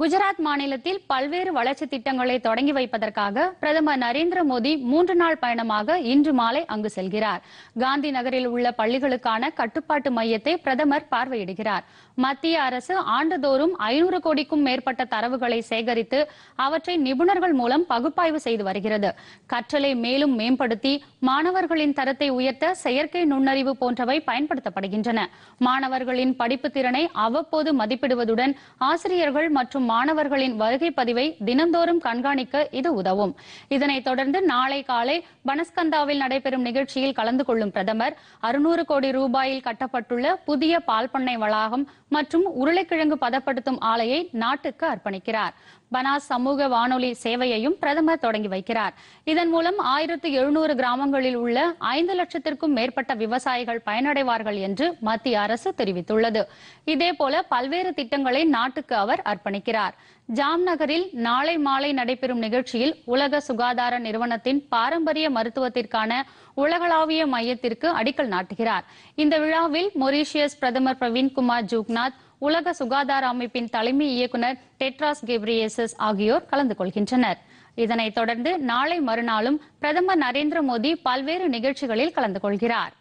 குஜராத் மாநிலத்தில் பல்வேறு வளர்ச்சி திட்டங்களை தொடங்கி வைப்பதற்காக பிரதமர் நரேந்திர மோடி மூன்று நாள் பயணமாக இன்று மாலை அங்கு செல்கிறார் காந்தி நகரில் உள்ள பள்ளிகளுக்கான கட்டுப்பாட்டு மையத்தை பிரதமர் பார்வையிடுகிறார் மத்திய அரசு ஆண்டுதோறும் ஐநூறு கோடிக்கும் மேற்பட்ட தரவுகளை சேகரித்து அவற்றை நிபுணர்கள் மூலம் பகுப்பாய்வு செய்து வருகிறது கற்றலை மேலும் மேம்படுத்தி மாணவர்களின் தரத்தை உயர்த்த செயற்கை நுண்ணறிவு போன்றவை பயன்படுத்தப்படுகின்றன மாணவர்களின் படிப்பு திறனை அவ்வப்போது மதிப்பிடுவதுடன் ஆசிரியர்கள் மற்றும் மாணவர்களின் வருகை பதிவை தினந்தோறும் கண்காணிக்க இது உதவும் இதனைத் தொடர்ந்து நாளை காலை பனஸ்கந்தாவில் நடைபெறும் நிகழ்ச்சியில் கலந்து கொள்ளும் பிரதமர் அறுநூறு கோடி ரூபாயில் கட்டப்பட்டுள்ள புதிய பால்பண்ணை வளாகம் மற்றும் உருளைக்கிழங்கு பதப்படுத்தும் ஆலையை நாட்டுக்கு அர்ப்பணிக்கிறார் பனாஸ் சமூக வானொலி சேவையையும் பிரதமர் தொடங்கி வைக்கிறார் இதன் மூலம் ஆயிரத்து எழுநூறு கிராமங்களில் உள்ள ஐந்து லட்சத்திற்கும் மேற்பட்ட விவசாயிகள் பயனடைவார்கள் என்று மத்திய அரசு தெரிவித்துள்ளது இதேபோல பல்வேறு திட்டங்களை நாட்டுக்கு அவர் அர்ப்பணிக்கிறார் ஜாம்நகரில் நாளை மாலை நடைபெறும் நிகழ்ச்சியில் உலக சுகாதார நிறுவனத்தின் பாரம்பரிய மருத்துவத்திற்கான உலகளாவிய மையத்திற்கு அடிக்கல் நாட்டுகிறார் இந்த விழாவில் மொரீஷியஸ் பிரதமர் பிரவீன்குமார் ஜூக்நாத் உலக சுகாதார அமைப்பின் தலைமை இயக்குநர் டெட்ராஸ் கெப்ரியேசஸ் ஆகியோர் கலந்து கொள்கின்றனர் இதனைத் தொடர்ந்து நாளை மறுநாளும் பிரதமர் நரேந்திர மோடி பல்வேறு நிகழ்ச்சிகளில் கலந்து கொள்கிறார்